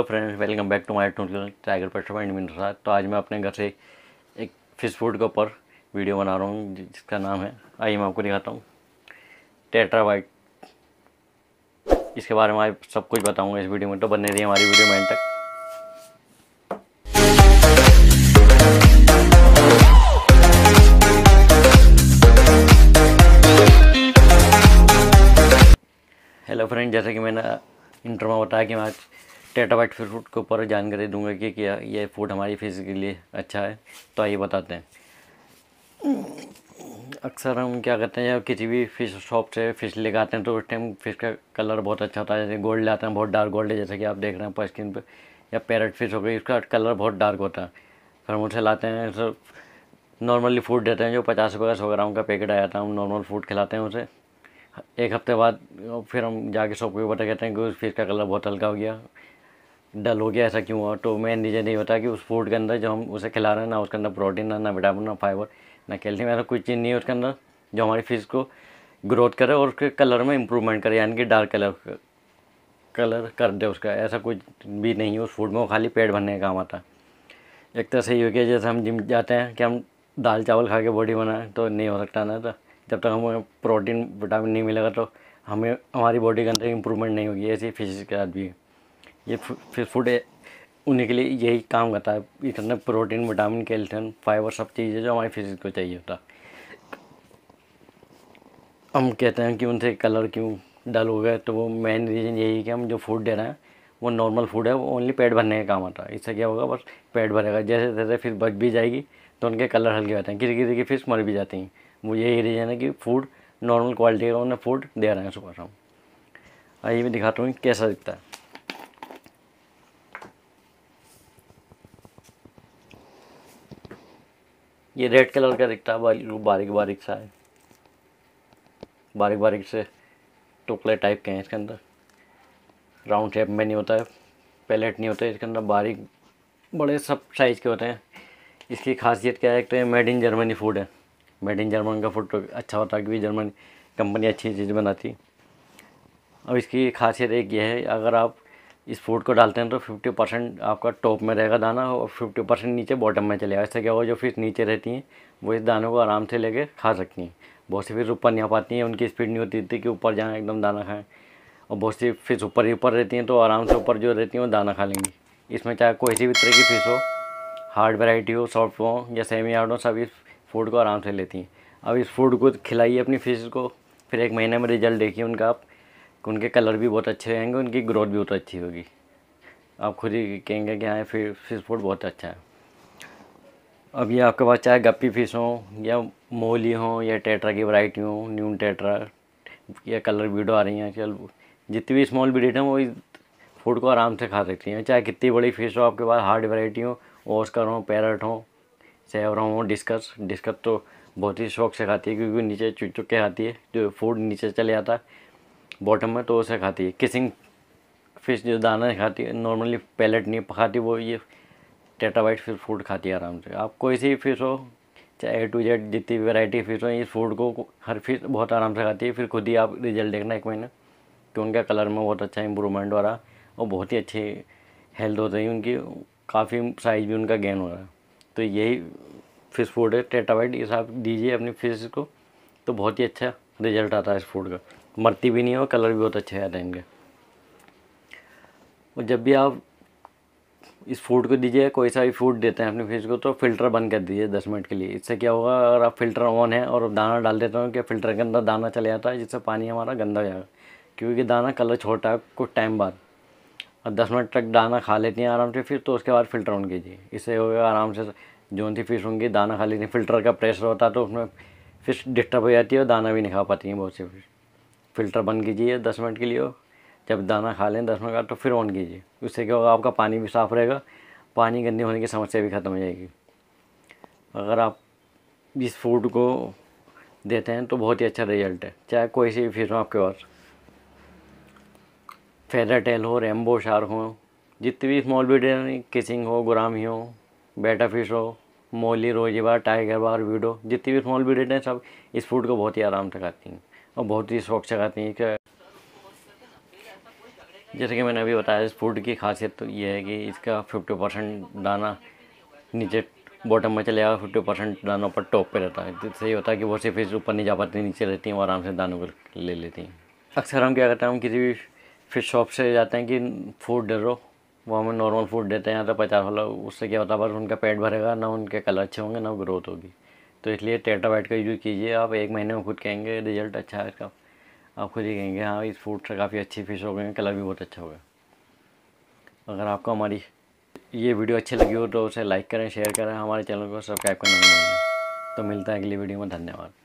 hello friends welcome back to my YouTube tiger पेट्रो and मिनसा तो आज मैं अपने घर से एक फ़िश फूड के ऊपर वीडियो बना रहा हूँ जिसका नाम है आइए मैं आपको दिखाता हूँ टेट्रा वाइट इसके बारे में आज सब कुछ बताऊँगा इस वीडियो में तो बनने रही हमारी वीडियो में तक हेलो फ्रेंड जैसा कि मैंने इंटर में बताया कि मैं आज स्टेट ऑफ फूड के ऊपर जानकारी दूंगा कि क्या ये फूड हमारी फिज के लिए अच्छा है तो आइए बताते हैं अक्सर हम क्या करते हैं किसी भी फिश शॉप से फिश लेकर आते हैं तो उस टाइम फिश का कलर बहुत अच्छा होता है जैसे गोल्ड लाते हैं बहुत डार्क गोल्ड है जैसे कि आप देख रहे हैं पर स्किन पर या पैरट फिश हो गई इसका कलर बहुत डार्क होता है फिर हम उसे लाते हैं सर नॉर्मली फूड देते हैं जो पचास रुपये का सौ ग्राम का पैकेट आ जाता है हम नॉर्मल फूड खिलाते हैं उसे एक हफ्ते बाद फिर हम जाके शॉप के ऊपर कहते हैं कि उस फिश का कलर बहुत हल्का हो गया डल हो गया ऐसा क्यों हुआ तो मैं नीचे नहीं होता कि उस फूड के अंदर जो हम उसे खिला रहे हैं ना उसके अंदर प्रोटीन ना ना विटामिन ना फाइबर ना कैल्शियम ऐसा कोई चीज़ नहीं है उसके अंदर जो हमारी फिश को ग्रोथ करे और उसके कलर में इम्प्रूवमेंट करे यानी कि डार्क कलर कलर कर दे उसका ऐसा कुछ भी नहीं है उस फूड में वो खाली पेट भरने का काम आता है एक तरह से ये हो गया जैसे हम जिम जाते हैं कि हम दाल चावल खा के बॉडी बनाएं तो नहीं हो सकता ना तो जब तक हमें प्रोटीन विटामिन नहीं मिलेगा तो हमें हमारी बॉडी के अंदर इम्प्रूवमेंट नहीं होगी ऐसी फिश के साथ भी ये फिर फूड उन्हीं के लिए यही काम करता है इतना प्रोटीन विटामिन कैल्शियम फाइबर सब चीज़ें जो हमारी फिजिक को चाहिए होता हम कहते हैं कि उनसे कलर क्यों डल हो गए तो वो मेन रीज़न यही है कि हम जो फूड दे रहे हैं वो नॉर्मल फूड है वो ओनली पेट भरने का काम आता है इससे क्या होगा बस पेट भरेगा जैसे तैसे फिर बच भी जाएगी तो उनके कलर हल्के होते हैं किसी किसी की फिश मर भी जाती हैं वो यही रीज़न है कि फूड नॉर्मल क्वालिटी का उन्हें फूड दे रहे हैं सुबह शाम आइए मैं दिखाता हूँ कैसा दिखता है ये रेड कलर का दिखता है बारीक बारीक सा है बारीक बारीक से टुकड़े टाइप के हैं इसके अंदर राउंड शेप में नहीं होता है पैलेट नहीं होता है इसके अंदर बारीक बड़े सब साइज़ के होते हैं इसकी खासियत क्या है तो ये मेड इन जर्मनी फूड है मेड इन जर्मन का फूड तो अच्छा होता है क्योंकि जर्मन कंपनी अच्छी चीज़ बनाती अब इसकी खासियत एक ये है अगर आप इस फूड को डालते हैं तो फिफ्टी परसेंट आपका टॉप में रहेगा दाना और फिफ्टी परसेंट नीचे बॉटम में चलेगा इससे क्या होगा जो फिश नीचे रहती हैं वो इस दाने को आराम से लेके खा सकती हैं बहुत सी फिश ऊपर नहीं आ पाती हैं उनकी स्पीड नहीं होती थी कि ऊपर जाएँ एकदम दाना खाएँ और बहुत सी फिश ऊपर ही ऊपर रहती हैं तो आराम से ऊपर जो रहती हैं वो दाना खा लेंगी इसमें चाहे कोई सी भी तरह की फिश हो हार्ड वेराइटी हो सॉफ्ट हो या सेमी हार्ड हो सब इस फूड को आराम से लेती हैं अब इस फूड को खिलाइए अपनी फिश को फिर एक महीने में रिजल्ट देखिए उनका आप उनके कलर भी बहुत अच्छे रहेंगे उनकी ग्रोथ भी बहुत अच्छी होगी आप खुद ही कहेंगे कि हाँ फिर फिश फूड बहुत अच्छा है अब ये आपके पास चाहे गप्पी फिश हो या मोली हो या टेट्रा की वैरायटी हो न्यून टेट्रा या कलर वीडो आ रही हैं चल जितनी भी स्मॉल ब्रीड हैं वो इस फूड को आराम से खा सकती हैं चाहे कितनी बड़ी फिश हो आपके पास हार्ड वैरायटी हो ओस्कर हो पैरट हों सेवर हो डिस्कस डिस्कस तो बहुत ही शौक से खाती है क्योंकि नीचे चुक चुक के खाती है जो फूड नीचे चले जाता है बॉटम में तो उसे खाती है किसिंग फिश जो दाना खाती है नॉर्मली पैलेट नहीं खाती वो ये टेटावाइट फिश फूड खाती है आराम से आप कोई सी फिश हो चाहे ए टू जेड जितनी वेराइटी फिश हो इस फूड को हर फिश बहुत आराम से खाती है फिर खुद ही आप रिजल्ट देखना एक महीने कि उनका कलर में बहुत अच्छा इम्प्रूवमेंट हो रहा और बहुत ही अच्छी हेल्थ हो रही उनकी काफ़ी साइज भी उनका गेन हो रहा है तो यही फिश फूड है टेटावाइट ये आप दीजिए अपनी फिश को तो बहुत ही अच्छा रिजल्ट आता है इस फूड का मरती भी नहीं हो कलर भी बहुत अच्छे आ जाएंगे हैं और जब भी आप इस फूड को दीजिए कोई सा भी फूड देते हैं अपने फेस को तो फिल्टर बंद कर दीजिए दस मिनट के लिए इससे क्या होगा अगर आप फिल्टर ऑन है और दाना डाल देते हो कि फिल्टर के अंदर दाना चले जाता है जिससे पानी हमारा गंदा हो जाएगा क्योंकि दाना कलर छोटा है कुछ टाइम बाद और दस मिनट तक दाना खा लेती हैं आराम से फिर तो उसके बाद फिल्टर ऑन कीजिए इससे होगा आराम से जो सी फिश होंगी दाना खा लेती हैं फिल्टर का प्रेशर होता है तो उसमें फिश डिस्टर्ब हो जाती है और दाना भी नहीं खा पाती हैं बहुत सी फिश फ़िल्टर बंद कीजिए दस मिनट के लिए जब दाना खा लें दस मिनट का तो फिर ऑन कीजिए उससे क्या होगा आपका पानी भी साफ़ रहेगा पानी गंदे होने की समस्या भी ख़त्म हो जाएगी अगर आप इस फूड को देते हैं तो बहुत ही अच्छा रिजल्ट है चाहे कोई सी भी फिश हो आपके पास टेल हो रेम्बो शार्क हो जितनी भी स्मॉल ब्रीडर किसिंग हो गुरामी हो बेटा फिश हो मोली बार टाइगर बार वीडो जितनी भी स्मॉल ब्रीडर हैं सब इस फूड को बहुत ही आराम से खाती हैं और बहुत ही शौक से खाती हैं क्या जैसे कि मैंने अभी बताया इस फूड की खासियत तो ये है कि इसका 50 परसेंट दाना नीचे बॉटम में चले जाएगा फिफ्टी परसेंट दाना ऊपर टॉप पे रहता है जिससे तो ये होता है कि वो सिर्फ फिश ऊपर नहीं जा पाती नीचे रहती हैं और आराम से दानों को ले लेती हैं अक्सर हम क्या करते हैं हम किसी भी फिश शॉप से जाते हैं कि फूड डर रो वो हमें नॉर्मल फूड देते हैं या तो पचास वाला उससे क्या होता है बस उनका पेट भरेगा ना उनके कलर अच्छे होंगे ना ग्रोथ होगी तो इसलिए टेट्रावाइट का यूज़ कीजिए आप एक महीने में खुद कहेंगे रिजल्ट अच्छा है इसका आप खुद ही कहेंगे हाँ इस फूड से काफ़ी अच्छी फिश हो गई कलर भी बहुत अच्छा होगा अगर आपको हमारी ये वीडियो अच्छी लगी हो तो उसे लाइक करें शेयर करें हमारे चैनल को सब्सक्राइब करना तो मिलता है अगली वीडियो में धन्यवाद